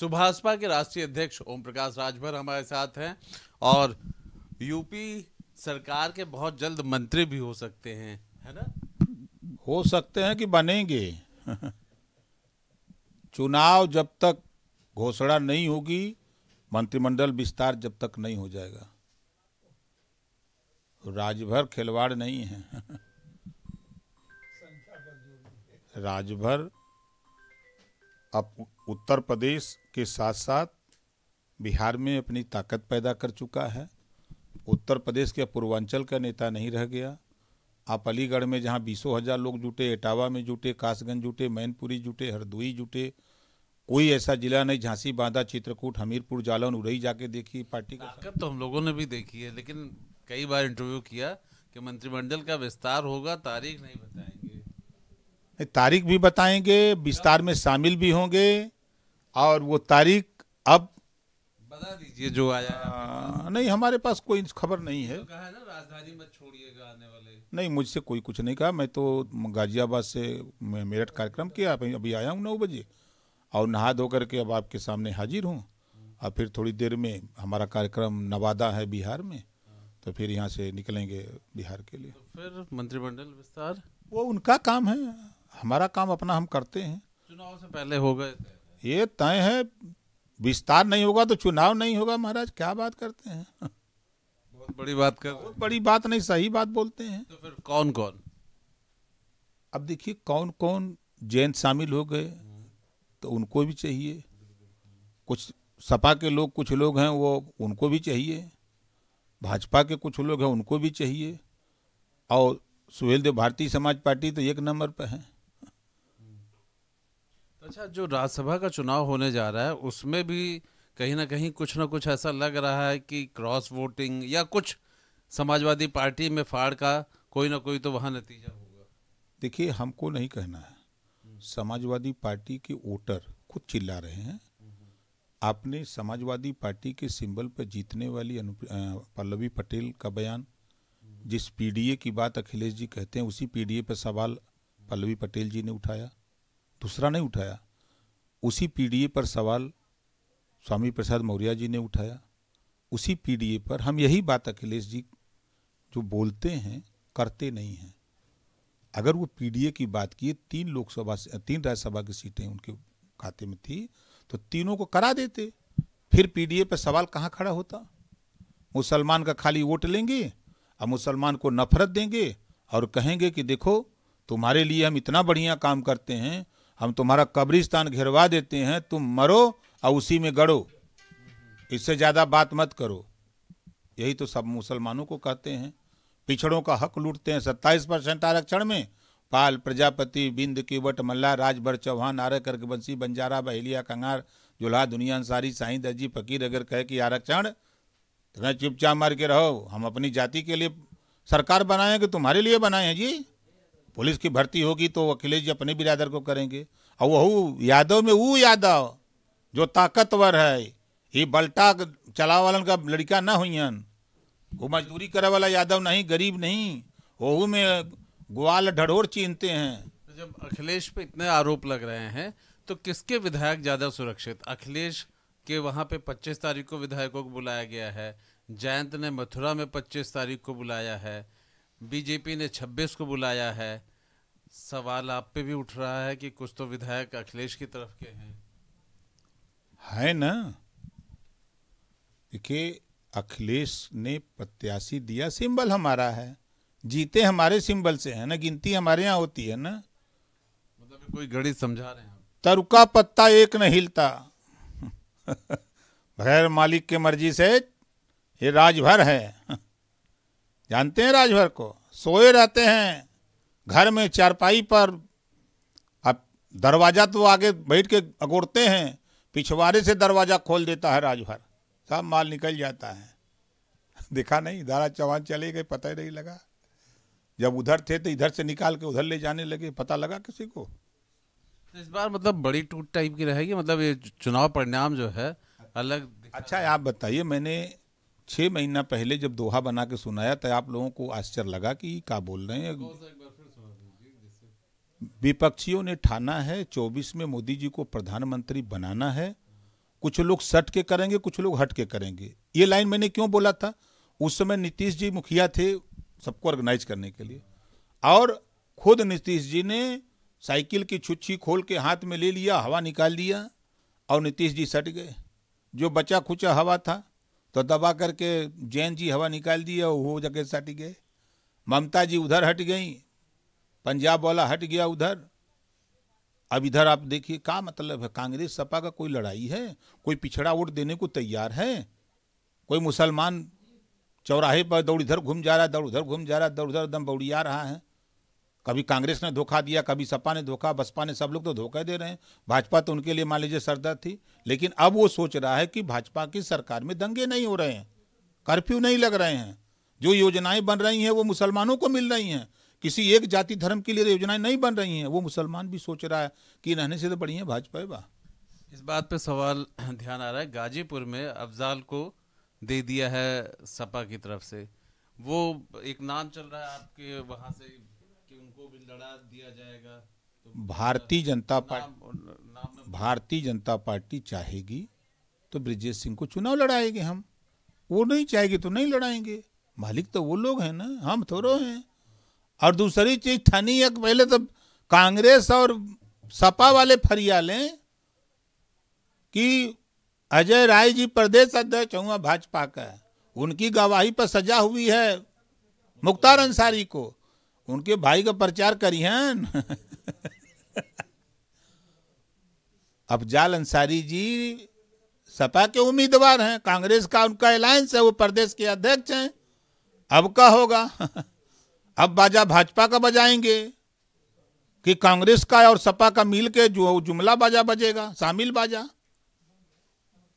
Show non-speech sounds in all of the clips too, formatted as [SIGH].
सुभाषपा के राष्ट्रीय अध्यक्ष ओम प्रकाश राजभर हमारे साथ हैं और यूपी सरकार के बहुत जल्द मंत्री भी हो सकते हैं है ना हो सकते हैं कि बनेंगे [LAUGHS] चुनाव जब तक घोषणा नहीं होगी मंत्रिमंडल विस्तार जब तक नहीं हो जाएगा राजभर खिलवाड़ नहीं है [LAUGHS] राजभर अब उत्तर प्रदेश के साथ साथ बिहार में अपनी ताकत पैदा कर चुका है उत्तर प्रदेश के पूर्वांचल का नेता नहीं रह गया आप अलीगढ़ में जहाँ बीसों हज़ार लोग जुटे इटावा में जुटे कासगंज जुटे मैनपुरी जुटे हरदोई जुटे कोई ऐसा जिला नहीं झांसी बांदा चित्रकूट हमीरपुर जालौन उरई जाके देखी पार्टी का ताकत तो हम लोगों ने भी देखी है लेकिन कई बार इंटरव्यू किया कि मंत्रिमंडल का विस्तार होगा तारीख नहीं बताई तारीख भी बताएंगे विस्तार में शामिल भी होंगे और वो तारीख अब बता दीजिए जो आया आ, नहीं हमारे पास कोई खबर नहीं है तो कहा ना राजधानी मत छोड़िएगा आने वाले नहीं मुझसे कोई कुछ नहीं कहा मैं तो गाजियाबाद से मेरठ कार्यक्रम किया अभी आया हूँ नौ बजे और नहा धो करके अब आपके सामने हाजिर हूँ और फिर थोड़ी देर में हमारा कार्यक्रम नवादा है बिहार में तो फिर यहाँ से निकलेंगे बिहार के लिए तो फिर मंत्रिमंडल विस्तार वो उनका काम है हमारा काम अपना हम करते हैं चुनाव से पहले हो गए ये तय है विस्तार नहीं होगा तो चुनाव नहीं होगा महाराज क्या बात करते हैं बहुत बड़ी बात कर बहुत बड़ी बात नहीं सही बात बोलते हैं तो फिर कौन कौन अब देखिए कौन कौन जैन शामिल हो गए तो उनको भी चाहिए कुछ सपा के लोग कुछ लोग हैं वो उनको भी चाहिए भाजपा के कुछ लोग हैं उनको भी चाहिए और सुहेल देव भारतीय समाज पार्टी तो एक नंबर पर है अच्छा जो राज्यसभा का चुनाव होने जा रहा है उसमें भी कहीं ना कहीं कुछ ना कुछ ऐसा लग रहा है कि क्रॉस वोटिंग या कुछ समाजवादी पार्टी में फाड़ का कोई ना कोई तो वहाँ नतीजा होगा देखिए हमको नहीं कहना है समाजवादी पार्टी के वोटर खुद चिल्ला रहे हैं आपने समाजवादी पार्टी के सिंबल पर जीतने वाली पल्लवी पटेल का बयान जिस पीडीए की बात अखिलेश जी कहते हैं उसी पीडीए पर सवाल पल्लवी पटेल जी ने उठाया दूसरा नहीं उठाया उसी पीडीए पर सवाल स्वामी प्रसाद मौर्य जी ने उठाया उसी पीडीए पर हम यही बात अखिलेश जी जो बोलते हैं करते नहीं हैं अगर वो पीडीए की बात किए तीन लोकसभा तीन राज्यसभा की सीटें उनके खाते में थी तो तीनों को करा देते फिर पीडीए पर सवाल कहाँ खड़ा होता मुसलमान का खाली वोट लेंगे अब मुसलमान को नफरत देंगे और कहेंगे कि देखो तुम्हारे लिए हम इतना बढ़िया काम करते हैं हम तुम्हारा कब्रिस्तान घिरवा देते हैं तुम मरो और उसी में गड़ो इससे ज़्यादा बात मत करो यही तो सब मुसलमानों को कहते हैं पिछड़ों का हक लूटते हैं सत्ताईस परसेंट आरक्षण में पाल प्रजापति बिंद किवट मल्ला राजभर चौहान आरक अर्कबंसी बंजारा बहेलिया कंगार जुल्हा दुनिया अंसारी साईं दर्जी फकीर अगर कहे कि आरक्षण तो चुपचाप मार के रहो हम अपनी जाति के लिए सरकार बनाए हैं कि तुम्हारे लिए बनाए हैं जी पुलिस की भर्ती होगी तो अखिलेश जी अपने बिरादर को करेंगे और वह यादव में वो यादव जो ताकतवर है ये बल्टा चला वालन का लड़का ना हुई वो मजदूरी करे वाला यादव नहीं गरीब नहीं वहू में ग्वाल ढढ़ोर चीनते हैं तो जब अखिलेश पे इतने आरोप लग रहे हैं तो किसके विधायक ज़्यादा सुरक्षित अखिलेश कि वहाँ पे 25 तारीख को विधायकों को बुलाया गया है जयंत ने मथुरा में 25 तारीख को बुलाया है बीजेपी ने 26 को बुलाया है सवाल आप पे भी उठ रहा है कि कुछ तो विधायक अखिलेश की तरफ के हैं है ना देखिए अखिलेश ने प्रत्याशी दिया सिंबल हमारा है जीते हमारे सिंबल से है ना गिनती हमारे यहाँ होती है ना मतलब कोई गणित समझा रहे हैं तरुका पत्ता एक नहीं हिलता [LAUGHS] बगैर मालिक के मर्जी से ये राजभर है [LAUGHS] जानते हैं राजभर को सोए रहते हैं घर में चारपाई पर अब दरवाज़ा तो आगे बैठ के अगोड़ते हैं पिछवाड़े से दरवाज़ा खोल देता है राजभर सब माल निकल जाता है [LAUGHS] देखा नहीं दारा चौहान चले गए पता ही नहीं लगा जब उधर थे तो इधर से निकाल के उधर ले जाने लगे पता लगा किसी को इस बार मतलब बड़ी टूट टाइप की रहेगी मतलब ये चुनाव परिणाम जो है अलग अच्छा आप बताइए मैंने छह महीना पहले जब दोहा बना के सुनाया तो आप लोगों को आश्चर्य लगा कि क्या बोल रहे हैं विपक्षियों ने ठाना है चौबीस में मोदी जी को प्रधानमंत्री बनाना है कुछ लोग सट के करेंगे कुछ लोग हट के करेंगे ये लाइन मैंने क्यों बोला था उस समय नीतीश जी मुखिया थे सबको ऑर्गेनाइज करने के लिए और खुद नीतीश जी ने साइकिल की छुच्छी खोल के हाथ में ले लिया हवा निकाल दिया और नीतीश जी सट गए जो बचा खुचा हवा था तो दबा करके जैन जी हवा निकाल दिया वो जगह सट गए ममता जी उधर हट गई पंजाब वाला हट गया उधर अब इधर आप देखिए क्या मतलब है कांग्रेस सपा का कोई लड़ाई है कोई पिछड़ा वोट देने को तैयार है कोई मुसलमान चौराहे पर दौड़ इधर घूम जा रहा है दौड़ उधर घूम जा रहा है दौड़ उधर दम बौड़िया रहा है कभी कांग्रेस ने धोखा दिया कभी सपा ने धोखा बसपा ने सब लोग तो धोखा दे रहे हैं भाजपा तो उनके लिए मान लीजिए सरदर थी लेकिन अब वो सोच रहा है कि भाजपा की सरकार में दंगे नहीं हो रहे हैं कर्फ्यू नहीं लग रहे हैं जो योजनाएं बन रही हैं वो मुसलमानों को मिल रही हैं किसी एक जाति धर्म के लिए योजनाएं नहीं बन रही हैं वो मुसलमान भी सोच रहा है कि रहने से तो बड़ी है भाजपा वाह इस बात पे सवाल [CLEARS THROAT] ध्यान आ रहा है गाजीपुर में अफजाल को दे दिया है सपा की तरफ से वो एक नाम चल रहा है आपके वहाँ से तो भारतीय जनता पार्टी भारतीय जनता पार्टी चाहेगी तो ब्रिजेश सिंह को चुनाव लड़ाएंगे हम वो नहीं चाहेगी तो नहीं लड़ाएंगे मालिक तो वो लोग हैं ना हम थोड़ो हैं और दूसरी चीज एक पहले तो कांग्रेस और सपा वाले फरिया लें कि अजय राय जी प्रदेश अध्यक्ष हुआ भाजपा का उनकी गवाही पर सजा हुई है मुख्तार अंसारी को उनके भाई का प्रचार करी हैं अब जाल अंसारी जी सपा के उम्मीदवार हैं कांग्रेस का उनका अलायंस है वो प्रदेश के अध्यक्ष हैं अब का होगा अब बाजा भाजपा का बजाएंगे कि कांग्रेस का और सपा का मिल के जो जुमला बाजा बजेगा शामिल बाजा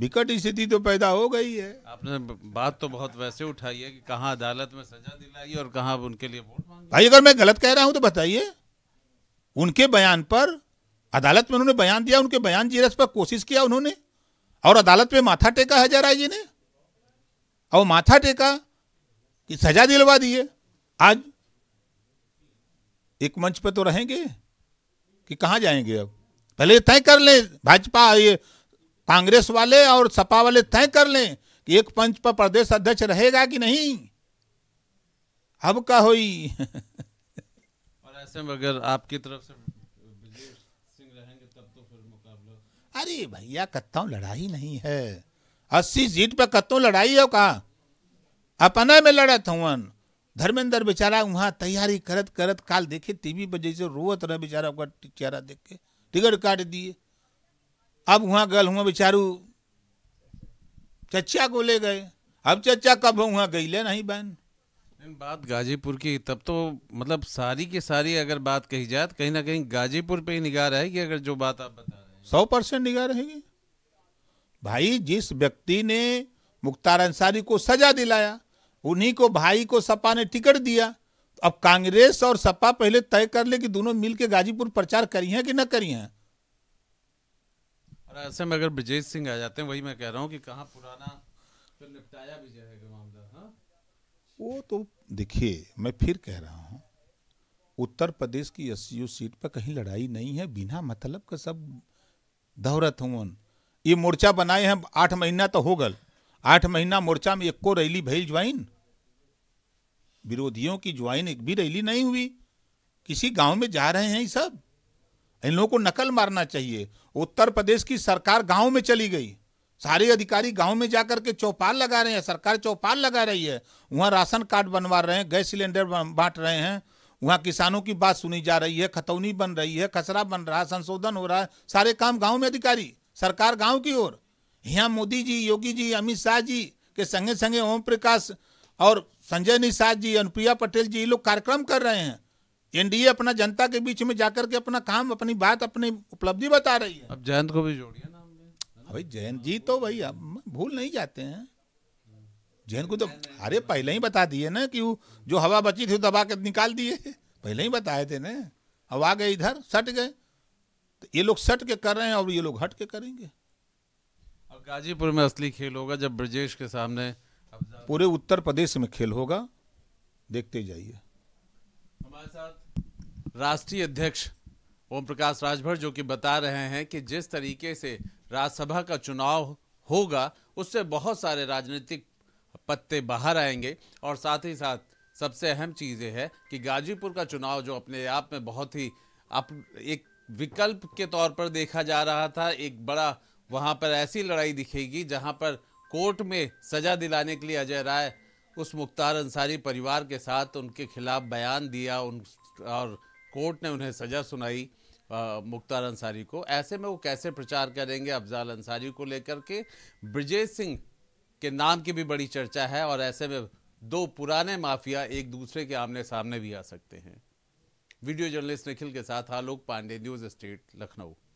विकट स्थिति तो पैदा हो गई है आपने बात तो बहुत वैसे उठाई है कि कहाँ अदालत में सजा दिलाई और कहा उनके लिए वोट भाई अगर मैं गलत कह रहा हूं तो बताइए उनके बयान पर अदालत में उन्होंने बयान दिया उनके बयान जीरस पर कोशिश किया उन्होंने और अदालत में माथा टेका हजारा जी ने और माथा टेका कि सजा दिलवा दिए आज एक मंच पर तो रहेंगे कि कहाँ जाएंगे अब पहले तय कर ले भाजपा ये कांग्रेस वाले और सपा वाले तय कर लें कि एक पंच पर प्रदेश अध्यक्ष रहेगा कि नहीं अब का हो और ऐसे अगर आपकी तरफ से सिंह रहेंगे तब तो फिर मुकाबला अरे भैया कत्ता लड़ाई नहीं है अस्सी सीट पर कत्तों लड़ाई हो कहा अपने में लड़त हूं धर्मेंद्र बेचारा वहां तैयारी करत करत काल देखे टीवी पर जैसे रोवत रहे बेचारा चेहरा देख के टिकट काट दिए अब वहाँ गल हुआ बेचारू चचा को ले गए अब चचा कब वहाँ ले नहीं बहन बात गाजीपुर की तब तो मतलब सारी की सारी अगर बात कही जाए तो कहीं ना कहीं गाजीपुर पे ही निगाह रहेगी अगर जो बात आप बता रहे हैं सौ परसेंट निगाह रहेगी भाई जिस व्यक्ति ने मुख्तार अंसारी को सजा दिलाया उन्हीं को भाई को सपा ने टिकट दिया अब कांग्रेस और सपा पहले तय कर ले कि दोनों मिलकर गाजीपुर प्रचार करी है कि ना करी है ऐसे में अगर ब्रजेश सिंह आ जाते हैं वही मैं कह रहा हूँ कि कहाँ पुराना फिर निपटाया भी जाएगा मामला हाँ वो तो देखिए मैं फिर कह रहा हूँ उत्तर प्रदेश की एस सीट पर कहीं लड़ाई नहीं है बिना मतलब का सब दौरत हूँ ये मोर्चा बनाए हैं आठ महीना तो हो गल आठ महीना मोर्चा में एक को रैली भई ज्वाइन विरोधियों की ज्वाइन एक भी रैली नहीं हुई किसी गांव में जा रहे हैं ये सब इन लोगों को नकल मारना चाहिए उत्तर प्रदेश की सरकार गांव में चली गई सारे अधिकारी गांव में जाकर के चौपाल लगा रहे हैं सरकार चौपाल लगा रही है वहाँ राशन कार्ड बनवा रहे हैं गैस सिलेंडर बांट रहे हैं वहाँ किसानों की बात सुनी जा रही है खतौनी बन रही है खसरा बन रहा है संशोधन हो रहा है सारे काम गाँव में अधिकारी सरकार गाँव की ओर यहाँ मोदी जी योगी जी अमित शाह जी के संगे संगे ओम प्रकाश और संजय निषाद जी अनुप्रिया पटेल जी ये लोग कार्यक्रम कर रहे हैं एनडीए अपना जनता के बीच में जाकर के अपना काम अपनी बात अपनी उपलब्धि बता रही है अब जयंत को भी जोड़िए ना भाई जयंत जी तो भाई अब भूल नहीं जाते हैं जयंत को तो अरे पहले ही बता दिए ना कि जो हवा बची थी दबा के निकाल दिए पहले ही बताए थे ना अब आ गए इधर सट गए तो ये लोग सट के कर रहे हैं और ये लोग हट के करेंगे और गाजीपुर में असली खेल होगा जब ब्रजेश के सामने पूरे उत्तर प्रदेश में खेल होगा देखते जाइए हमारे साथ राष्ट्रीय अध्यक्ष ओम प्रकाश राजभर जो कि बता रहे हैं कि जिस तरीके से राज्यसभा का चुनाव होगा उससे बहुत सारे राजनीतिक पत्ते बाहर आएंगे और साथ ही साथ सबसे अहम चीज़ ये है कि गाजीपुर का चुनाव जो अपने आप में बहुत ही अप, एक विकल्प के तौर पर देखा जा रहा था एक बड़ा वहाँ पर ऐसी लड़ाई दिखेगी जहाँ पर कोर्ट में सजा दिलाने के लिए अजय राय उस मुख्तार अंसारी परिवार के साथ उनके खिलाफ बयान दिया उन और कोर्ट ने उन्हें सज़ा सुनाई मुख्तार अंसारी को ऐसे में वो कैसे प्रचार करेंगे अफजाल अंसारी को लेकर के ब्रजेश सिंह के नाम की भी बड़ी चर्चा है और ऐसे में दो पुराने माफिया एक दूसरे के आमने सामने भी आ सकते हैं वीडियो जर्नलिस्ट निखिल के साथ आलोक पांडे न्यूज़ स्टेट लखनऊ